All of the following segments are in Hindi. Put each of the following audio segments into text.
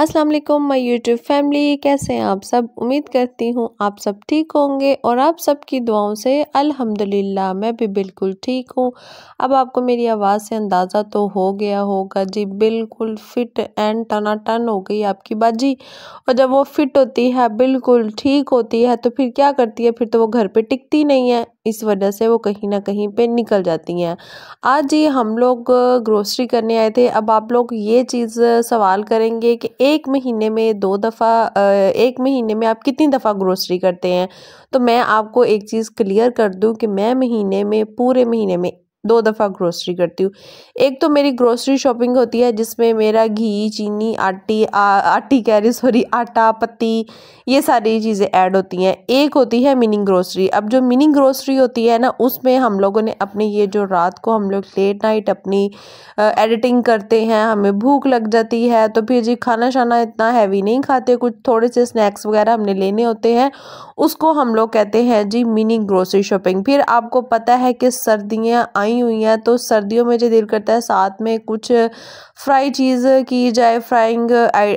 अस्सलाम वालेकुम माय यूट्यूब फैमिली कैसे हैं आप सब उम्मीद करती हूँ आप सब ठीक होंगे और आप सबकी दुआओं से अल्हम्दुलिल्लाह मैं भी बिल्कुल ठीक हूँ अब आपको मेरी आवाज़ से अंदाज़ा तो हो गया होगा जी बिल्कुल फिट एंड टनाटन हो गई आपकी बाजी और जब वो फिट होती है बिल्कुल ठीक होती है तो फिर क्या करती है फिर तो वो घर पर टिकती नहीं है इस वजह से वो कहीं ना कहीं पे निकल जाती हैं आज ये हम लोग ग्रोसरी करने आए थे अब आप लोग ये चीज़ सवाल करेंगे कि एक महीने में दो दफ़ा एक महीने में आप कितनी दफ़ा ग्रोसरी करते हैं तो मैं आपको एक चीज़ क्लियर कर दूं कि मैं महीने में पूरे महीने में दो दफ़ा ग्रोसरी करती हूँ एक तो मेरी ग्रोसरी शॉपिंग होती है जिसमें मेरा घी चीनी आटी आ, आटी कह रही सॉरी आटा पत्ती ये सारी चीज़ें ऐड होती हैं एक होती है मिनी ग्रोसरी अब जो मिनी ग्रोसरी होती है ना उसमें हम लोगों ने अपने ये जो रात को हम लोग लेट नाइट अपनी आ, एडिटिंग करते हैं हमें भूख लग जाती है तो फिर जी खाना शाना इतना हैवी नहीं खाते कुछ थोड़े से स्नैक्स वगैरह हमने लेने होते हैं उसको हम लोग कहते हैं जी मिनी ग्रोसरी शॉपिंग फिर आपको पता है कि सर्दियाँ आई आई हुई हैं तो सर्दियों में जो दिल करता है साथ में कुछ फ्राई चीज़ की जाए फ्राइंग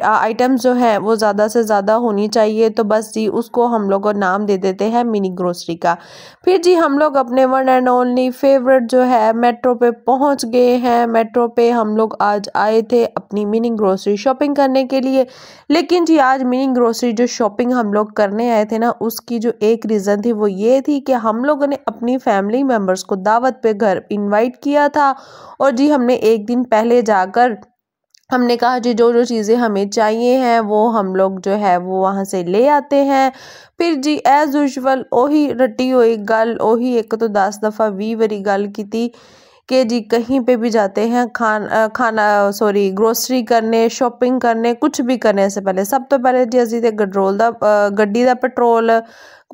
आइटम्स जो हैं वो ज़्यादा से ज़्यादा होनी चाहिए तो बस जी उसको हम लोग नाम दे देते हैं मिनी ग्रोसरी का फिर जी हम लोग अपने वन एंड ओनली फेवरेट जो है मेट्रो पे पहुंच गए हैं मेट्रो पे हम लोग आज आए थे अपनी मिनी ग्रोसरी शॉपिंग करने के लिए लेकिन जी आज मिनी ग्रोसरी जो शॉपिंग हम लोग करने आए थे ना उसकी जो एक रीज़न थी वो ये थी कि हम लोगों ने अपनी फैमिली मेम्बर्स को दावत पे घर इनवाइट किया था और जी हमने एक दिन पहले जाकर हमने कहा जी जो जो चीज़ें हमें चाहिए हैं वो हम लोग जो है वो वहाँ से ले आते हैं फिर जी एज़ यूजल ओही रटी हुई गल ओही एक तो दस दफ़ा वी वरी गल की कि जी कहीं पे भी जाते हैं खान खाना सॉरी ग्रोसरी करने शॉपिंग करने कुछ भी करने से पहले सब तो पहले जी अभी तो गड्रोल का गड्डी का पेट्रोल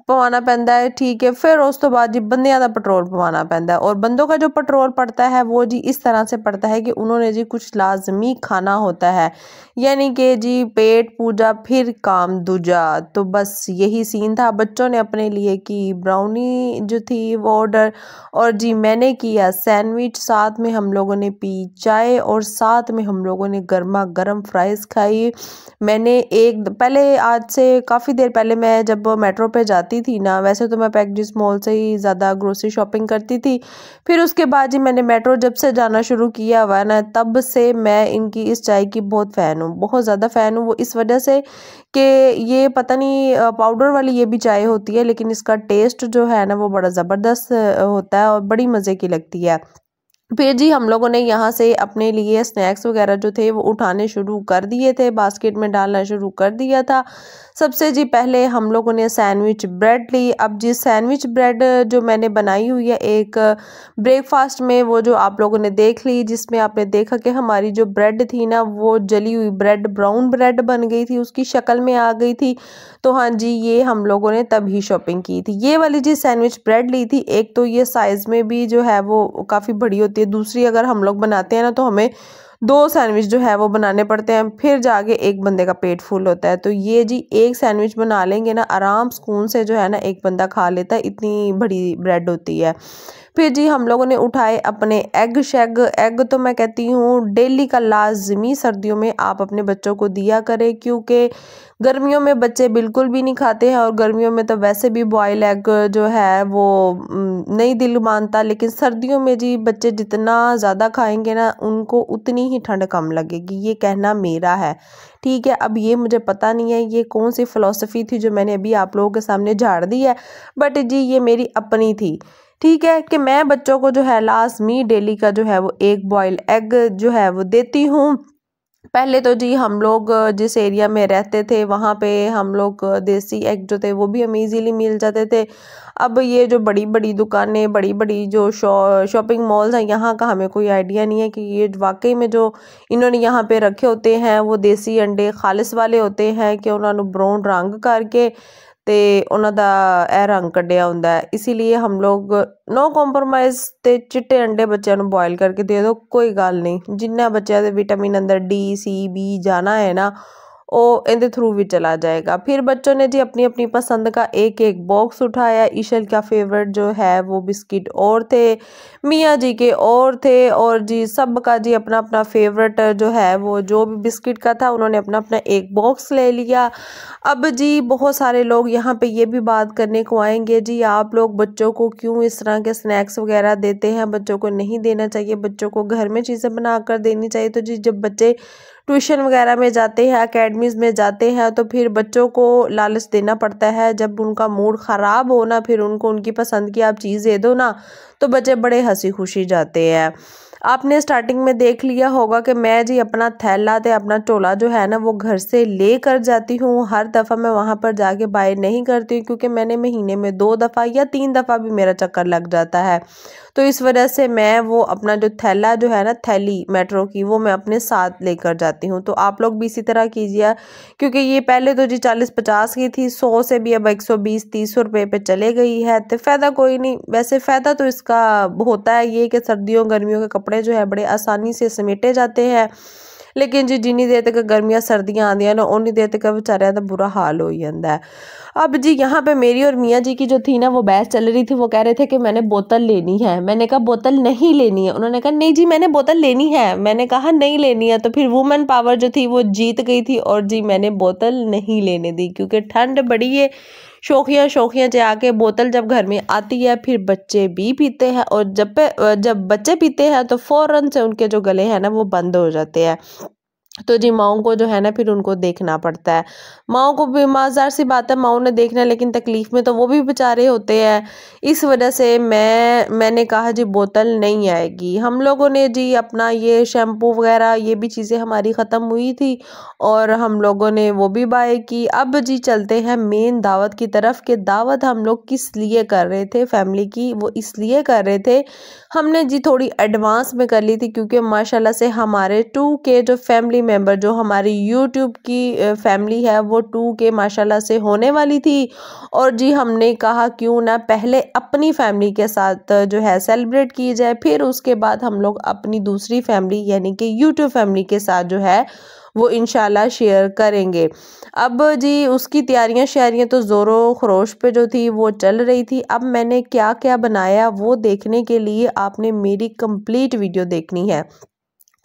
पवाना पैंता है ठीक है फिर उस तो बाद जी बंदियाँ का पेट्रोल पवाना पैदा है और बंदों का जो पेट्रोल पड़ता है वो जी इस तरह से पड़ता है कि उन्होंने जी कुछ लाजमी खाना होता है यानी कि जी पेट पूजा फिर काम दूजा तो बस यही सीन था बच्चों ने अपने लिए की ब्राउनी जो थी वो ऑर्डर और जी मैंने किया सैंडविच साथ में हम लोगों ने पी चाय और साथ में हम लोगों ने गर्मा गर्म फ्राइज़ खाई मैंने एक पहले आज से काफ़ी देर पहले मैं जब मेट्रो पर जाती जाती थी ना वैसे तो मैं पैकजिस मॉल से ही ज़्यादा ग्रोसरी शॉपिंग करती थी फिर उसके बाद ही मैंने मेट्रो जब से जाना शुरू किया हुआ ना तब से मैं इनकी इस चाय की बहुत फ़ैन हूँ बहुत ज़्यादा फ़ैन हूँ वो इस वजह से कि ये पता नहीं पाउडर वाली ये भी चाय होती है लेकिन इसका टेस्ट जो है ना वो बड़ा ज़बरदस्त होता है और बड़ी मज़े की लगती है फिर जी हम लोगों ने यहाँ से अपने लिए स्नैक्स वगैरह जो थे वो उठाने शुरू कर दिए थे बास्केट में डालना शुरू कर दिया था सबसे जी पहले हम लोगों ने सैंडविच ब्रेड ली अब जी सैंडविच ब्रेड जो मैंने बनाई हुई है एक ब्रेकफास्ट में वो जो आप लोगों ने देख ली जिसमें आपने देखा कि हमारी जो ब्रेड थी ना वो जली हुई ब्रेड ब्राउन ब्रेड बन गई थी उसकी शक्ल में आ गई थी तो हाँ जी ये हम लोगों ने तभी शॉपिंग की थी ये वाली जी सैंडविच ब्रेड ली थी एक तो ये साइज़ में भी जो है वो काफ़ी बड़ी होती होती है दूसरी अगर हम लोग बनाते हैं ना तो हमें दो सैंडविच जो है वो बनाने पड़ते हैं फिर जाके एक बंदे का पेट फुल होता है तो ये जी एक सैंडविच बना लेंगे ना आराम सुकून से जो है ना एक बंदा खा लेता है इतनी बड़ी ब्रेड होती है फिर जी हम लोगों ने उठाए अपने एग शेग एग तो मैं कहती हूँ डेली का लाजमी सर्दियों में आप अपने बच्चों को दिया करें क्योंकि गर्मियों में बच्चे बिल्कुल भी नहीं खाते हैं और गर्मियों में तो वैसे भी बॉयल एग जो है वो नहीं दिल मानता लेकिन सर्दियों में जी बच्चे जितना ज़्यादा खाएंगे ना उनको उतनी ही ठंड कम लगेगी ये कहना मेरा है ठीक है अब ये मुझे पता नहीं है ये कौन सी फ़िलासफ़ी थी जो मैंने अभी आप लोगों के सामने झाड़ दी है बट जी ये मेरी अपनी थी ठीक है कि मैं बच्चों को जो है लाजमी डेली का जो है वो एक बॉयल एग जो है वो देती हूँ पहले तो जी हम लोग जिस एरिया में रहते थे वहाँ पे हम लोग देसी एग जो थे वो भी हमें इजीली मिल जाते थे अब ये जो बड़ी बड़ी दुकानें बड़ी बड़ी जो शॉ शॉपिंग मॉल्स हैं यहाँ का हमें कोई आइडिया नहीं है कि ये वाकई में जो इन्होंने यहाँ पे रखे होते हैं वो देसी अंडे खालिस वाले होते हैं कि उन्होंने ब्राउन रंग करके ਤੇ ਉਹਨਾਂ ਦਾ ਇਹ ਰੰਗ ਕੱਢਿਆ ਹੁੰਦਾ ਹੈ ਇਸੇ ਲਈ ਹਮ ਲੋਗ ਨੋ ਕੰਪਰੋਮਾਈਜ਼ ਤੇ ਚਿੱਟੇ ਅੰਡੇ ਬੱਚਿਆਂ ਨੂੰ ਬੋਇਲ ਕਰਕੇ ਦੇ ਦਿਓ ਕੋਈ ਗੱਲ ਨਹੀਂ ਜਿੰਨਾ ਬੱਚਿਆਂ ਦੇ ਵਿਟਾਮਿਨ ਅੰਦਰ ਡੀ ਸੀ ਬੀ ਜਾਣਾ ਹੈ ਨਾ ओ इन थ्रू भी चला जाएगा फिर बच्चों ने जी अपनी अपनी पसंद का एक एक बॉक्स उठाया ईशल का फेवरेट जो है वो बिस्किट और थे मियाँ जी के और थे और जी सब का जी अपना अपना फेवरेट जो है वो जो भी बिस्किट का था उन्होंने अपना अपना एक बॉक्स ले लिया अब जी बहुत सारे लोग यहाँ पे ये भी बात करने को आएंगे जी आप लोग बच्चों को क्यों इस तरह के स्नैक्स वगैरह देते हैं बच्चों को नहीं देना चाहिए बच्चों को घर में चीज़ें बना कर देनी चाहिए तो जी जब बच्चे ट्यूशन वगैरह में जाते हैं अकेडमी अकेडमीज़ में जाते हैं तो फिर बच्चों को लालच देना पड़ता है जब उनका मूड ख़राब हो ना फिर उनको उनकी पसंद की आप चीज़ दे दो ना तो बच्चे बड़े हंसी खुशी जाते हैं आपने स्टार्टिंग में देख लिया होगा कि मैं जी अपना थैला थे अपना टोला जो है ना वो घर से ले कर जाती हूँ हर दफ़ा मैं वहाँ पर जाके बाय नहीं करती हूँ क्योंकि मैंने महीने में दो दफ़ा या तीन दफ़ा भी मेरा चक्कर लग जाता है तो इस वजह से मैं वो अपना जो थैला जो है ना थैली मेट्रो की वो मैं अपने साथ लेकर जाती हूँ तो आप लोग भी इसी तरह कीजिए क्योंकि ये पहले तो जी चालीस पचास की थी सौ से भी अब एक सौ बीस तीस सौ रुपये पर चले गई है तो फ़ायदा कोई नहीं वैसे फ़ायदा तो इसका होता है ये कि सर्दियों गर्मियों के कपड़े कपड़े जो है बड़े आसानी से समेटे जाते हैं लेकिन जी जिनी देर तक गर्मियाँ सर्दियाँ आदि ना उन्नी देर तक बेचारे का बुरा हाल हो जाता है अब जी यहाँ पे मेरी और मियाँ जी की जो थी ना वो बहस चल रही थी वो कह रहे थे कि मैंने बोतल लेनी है मैंने कहा बोतल नहीं लेनी है उन्होंने कहा नहीं जी मैंने बोतल लेनी है मैंने कहा नहीं लेनी है तो फिर वुमेन पावर जो थी वो जीत गई थी और जी मैंने बोतल नहीं लेने दी क्योंकि ठंड बड़ी है शौकिया शौकिया से आके बोतल जब घर में आती है फिर बच्चे भी पीते हैं और जब जब बच्चे पीते हैं तो फ़ौरन से उनके जो गले हैं ना वो बंद हो जाते हैं तो जी माओ को जो है ना फिर उनको देखना पड़ता है माओ को भी माजार सी बात है माओ ने देखना है लेकिन तकलीफ़ में तो वो भी बेचारे होते हैं इस वजह से मैं मैंने कहा जी बोतल नहीं आएगी हम लोगों ने जी अपना ये शैम्पू वगैरह ये भी चीज़ें हमारी ख़त्म हुई थी और हम लोगों ने वो भी बाय की अब जी चलते हैं मेन दावत की तरफ कि दावत हम लोग किस लिए कर रहे थे फैमिली की वो इसलिए कर रहे थे हमने जी थोड़ी एडवांस में कर ली थी क्योंकि माशाला से हमारे टू के जो फैमिली मेंबर जो हमारी यूट्यूब की फैमिली है वो टू के माशाल्लाह से होने वाली थी और जी हमने कहा क्यों ना पहले अपनी फैमिली के साथ जो है सेलिब्रेट की जाए फिर उसके बाद हम लोग अपनी दूसरी फैमिली यानी कि यूट्यूब फैमिली के साथ जो है वो इन शेयर करेंगे अब जी उसकी तैयारियां शेयरियाँ तो ज़ोरों खरोश पे जो थी वो चल रही थी अब मैंने क्या क्या बनाया वो देखने के लिए आपने मेरी कंप्लीट वीडियो देखनी है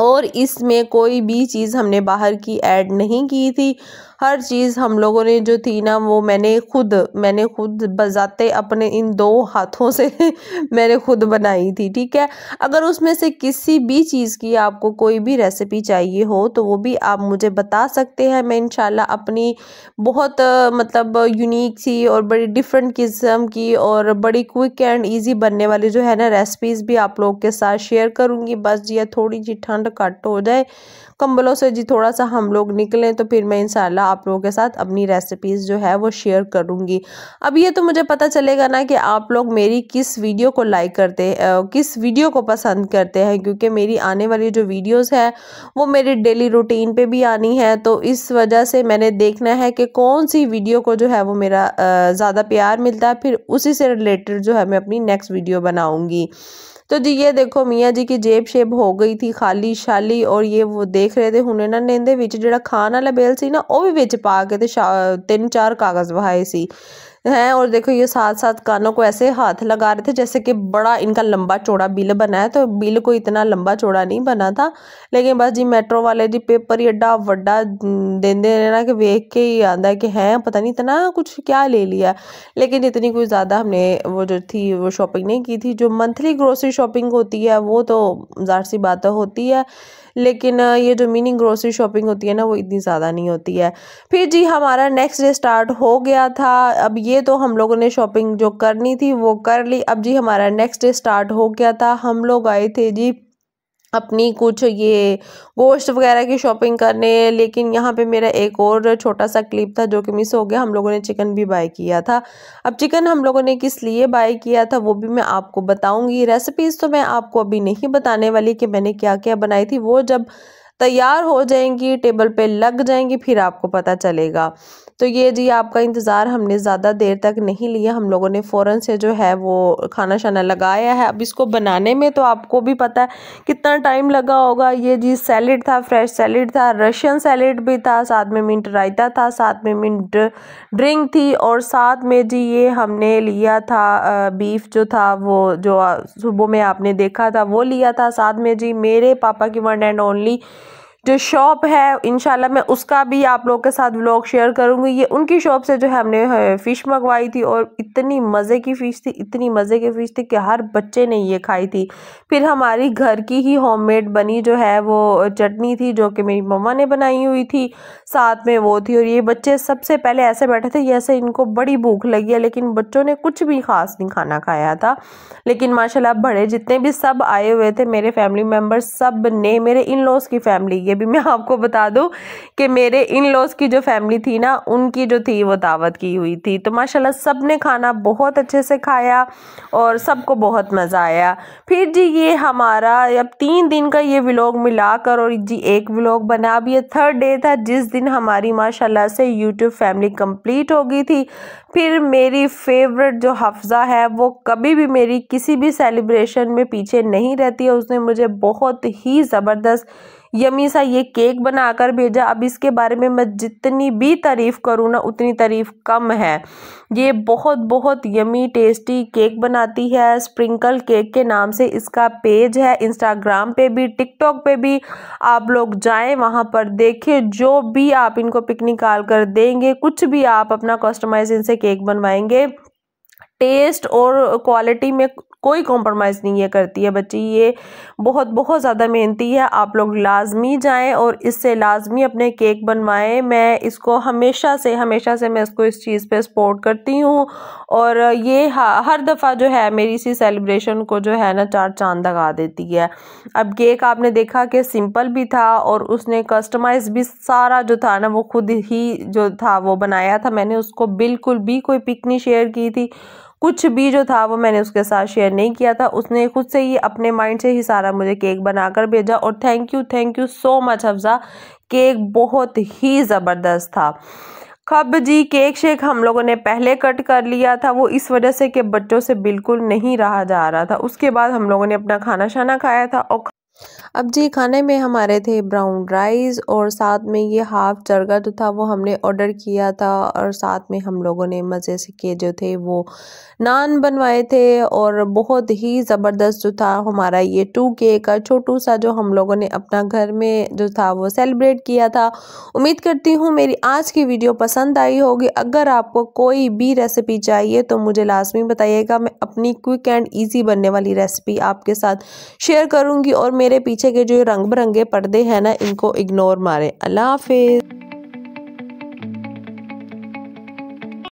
और इसमें कोई भी चीज़ हमने बाहर की ऐड नहीं की थी हर चीज़ हम लोगों ने जो थी ना वो मैंने खुद मैंने खुद बजाते अपने इन दो हाथों से मैंने खुद बनाई थी ठीक है अगर उसमें से किसी भी चीज़ की आपको कोई भी रेसिपी चाहिए हो तो वो भी आप मुझे बता सकते हैं मैं इंशाल्लाह अपनी बहुत मतलब यूनिक सी और बड़ी डिफरेंट किस्म की और बड़ी क्विक एंड ईजी बनने वाली जो है ना रेसिपीज़ भी आप लोग के साथ शेयर करूँगी बस जी थोड़ी सी ठंड कट हो जाए कंबलों से जी थोड़ा सा हम लोग निकलें तो फिर मैं इन आप लोगों के साथ अपनी रेसिपीज़ जो है वो शेयर करूँगी अब ये तो मुझे पता चलेगा ना कि आप लोग मेरी किस वीडियो को लाइक करते किस वीडियो को पसंद करते हैं क्योंकि मेरी आने वाली जो वीडियोज़ है वो मेरे डेली रूटीन पर भी आनी है तो इस वजह से मैंने देखना है कि कौन सी वीडियो को जो है वो मेरा ज़्यादा प्यार मिलता है फिर उसी से रिलेटेड जो है मैं अपनी नेक्स्ट वीडियो बनाऊँगी तो जी ये देखो मियाँ जी की जेब शेब हो गई थी खाली ਸ਼ਾਲੀ ਔਰ ਇਹ ਉਹ ਦੇਖ ਰਹੇ ਤੇ ਹੁਣ ਇਹਨਾਂ ਨੇ ਇਹਦੇ ਵਿੱਚ ਜਿਹੜਾ ਖਾਣ ਵਾਲਾ ਬੇਲ ਸੀ ਨਾ ਉਹ ਵੀ ਵਿੱਚ ਪਾ ਕੇ ਤੇ ਤਿੰਨ ਚਾਰ ਕਾਗਜ਼ ਵਹਾਏ ਸੀ हैं और देखो ये साथ साथ कानों को ऐसे हाथ लगा रहे थे जैसे कि बड़ा इनका लंबा चौड़ा बिल बना है तो बिल को इतना लंबा चौड़ा नहीं बना था लेकिन बस जी मेट्रो वाले जी पेपर ही एड्डा व्डा देंदे ना कि वेख के ही आंदा है कि हैं पता नहीं इतना कुछ क्या ले लिया लेकिन इतनी कुछ ज़्यादा हमने वो जो थी वो शॉपिंग नहीं की थी जो मंथली ग्रोसरी शॉपिंग होती है वो तो ज़ाहिर सी बात होती है लेकिन ये जो मिनी ग्रोसरी शॉपिंग होती है ना वो इतनी ज़्यादा नहीं होती है फिर जी हमारा नेक्स्ट डे स्टार्ट हो गया था अब ये ये तो हम लोगों ने शॉपिंग जो करनी थी वो कर ली अब जी हमारा नेक्स्ट डे स्टार्ट हो गया था हम लोग आए थे जी अपनी कुछ ये गोश्त वगैरह की शॉपिंग करने लेकिन यहाँ पे मेरा एक और छोटा सा क्लिप था जो कि मिस हो गया हम लोगों ने चिकन भी बाय किया था अब चिकन हम लोगों ने किस लिए बाय किया था वो भी मैं आपको बताऊंगी रेसिपीज़ तो मैं आपको अभी नहीं बताने वाली कि मैंने क्या क्या बनाई थी वो जब तैयार हो जाएंगी टेबल पे लग जाएंगी फिर आपको पता चलेगा तो ये जी आपका इंतज़ार हमने ज़्यादा देर तक नहीं लिया हम लोगों ने फ़ौरन से जो है वो खाना शाना लगाया है अब इसको बनाने में तो आपको भी पता है कितना टाइम लगा होगा ये जी सैलड था फ्रेश सैलड था रशियन सैलड भी था साथ में मिंट रायता था साथ में मिंट ड्रिंक थी और साथ में जी ये हमने लिया था बीफ जो था वो जो सुबह में आपने देखा था वो लिया था साथ में जी मेरे पापा की वन एंड ओनली जो शॉप है इनशाला मैं उसका भी आप लोग के साथ व्लॉग शेयर करूँगी ये उनकी शॉप से जो है हमने फ़िश मंगवाई थी और इतनी मज़े की फ़िश थी इतनी मज़े की फ़िश थी कि हर बच्चे ने ये खाई थी फिर हमारी घर की ही होममेड बनी जो है वो चटनी थी जो कि मेरी मम्मा ने बनाई हुई थी साथ में वो थी और ये बच्चे सबसे पहले ऐसे बैठे थे जैसे इनको बड़ी भूख लगी है लेकिन बच्चों ने कुछ भी खास नहीं खाना खाया था लेकिन माशाला बड़े जितने भी सब आए हुए थे मेरे फैमिली मेम्बर सब ने मेरे इन लॉज की फैमिली ये भी मैं आपको बता दूँ कि मेरे इन लॉज की जो फैमिली थी ना उनकी जो थी वो दावत की हुई थी तो माशाल्लाह सब ने खाना बहुत अच्छे से खाया और सबको बहुत मज़ा आया फिर जी ये हमारा अब तीन दिन का ये व्लॉग मिलाकर और जी एक व्लॉग बना अब ये थर्ड डे था जिस दिन हमारी माशाल्लाह से यूट्यूब फैमिली कंप्लीट हो गई थी फिर मेरी फेवरेट जो हफ्ज़ा है वो कभी भी मेरी किसी भी सेलिब्रेशन में पीछे नहीं रहती है उसने मुझे बहुत ही ज़बरदस्त यमी सा ये केक बनाकर भेजा अब इसके बारे में मैं जितनी भी तारीफ़ करूँ ना उतनी तारीफ़ कम है ये बहुत बहुत यमी टेस्टी केक बनाती है स्प्रिंकल केक के नाम से इसका पेज है इंस्टाग्राम पे भी टिकटॉक पे भी आप लोग जाएं वहाँ पर देखें जो भी आप इनको पिक निकाल कर देंगे कुछ भी आप अपना कस्टमाइज इनसे केक बनवाएंगे टेस्ट और क्वालिटी में कोई कॉम्प्रोमाइज़ नहीं ये करती है बच्ची ये बहुत बहुत ज़्यादा मेहनती है आप लोग लाजमी जाएं और इससे लाजमी अपने केक बनवाएं मैं इसको हमेशा से हमेशा से मैं इसको इस चीज़ पे सपोर्ट करती हूँ और ये हर दफ़ा जो है मेरी इसी सेलिब्रेशन को जो है ना चार चांद लगा देती है अब केक आपने देखा कि सिंपल भी था और उसने कस्टमाइज भी सारा जो था ना वो खुद ही जो था वो बनाया था मैंने उसको बिल्कुल भी कोई पिक नहीं शेयर की थी कुछ भी जो था वो मैंने उसके साथ शेयर नहीं किया था उसने खुद से ही अपने माइंड से ही सारा मुझे केक बनाकर भेजा और thank you thank you so much Hafza cake बहुत ही ज़बरदस्त था खब जी केक शेक हम लोगों ने पहले कट कर लिया था वो इस वजह से कि बच्चों से बिल्कुल नहीं रहा जा रहा था उसके बाद हम लोगों ने अपना खाना शाना खाया था और अब जी खाने में हमारे थे ब्राउन राइस और साथ में ये हाफ चरगा जो था वो हमने ऑर्डर किया था और साथ में हम लोगों ने मज़े से के जो थे वो नान बनवाए थे और बहुत ही ज़बरदस्त जो था हमारा ये टू के का छोटू सा जो हम लोगों ने अपना घर में जो था वो सेलिब्रेट किया था उम्मीद करती हूँ मेरी आज की वीडियो पसंद आई होगी अगर आपको कोई भी रेसिपी चाहिए तो मुझे लाजमी बताइएगा मैं अपनी क्विक एंड ईजी बनने वाली रेसिपी आपके साथ शेयर करूँगी और मेरे मेरे पीछे के जो रंग बिरंगे पर्दे हैं ना इनको इग्नोर मारें अल्लाह हाफिज़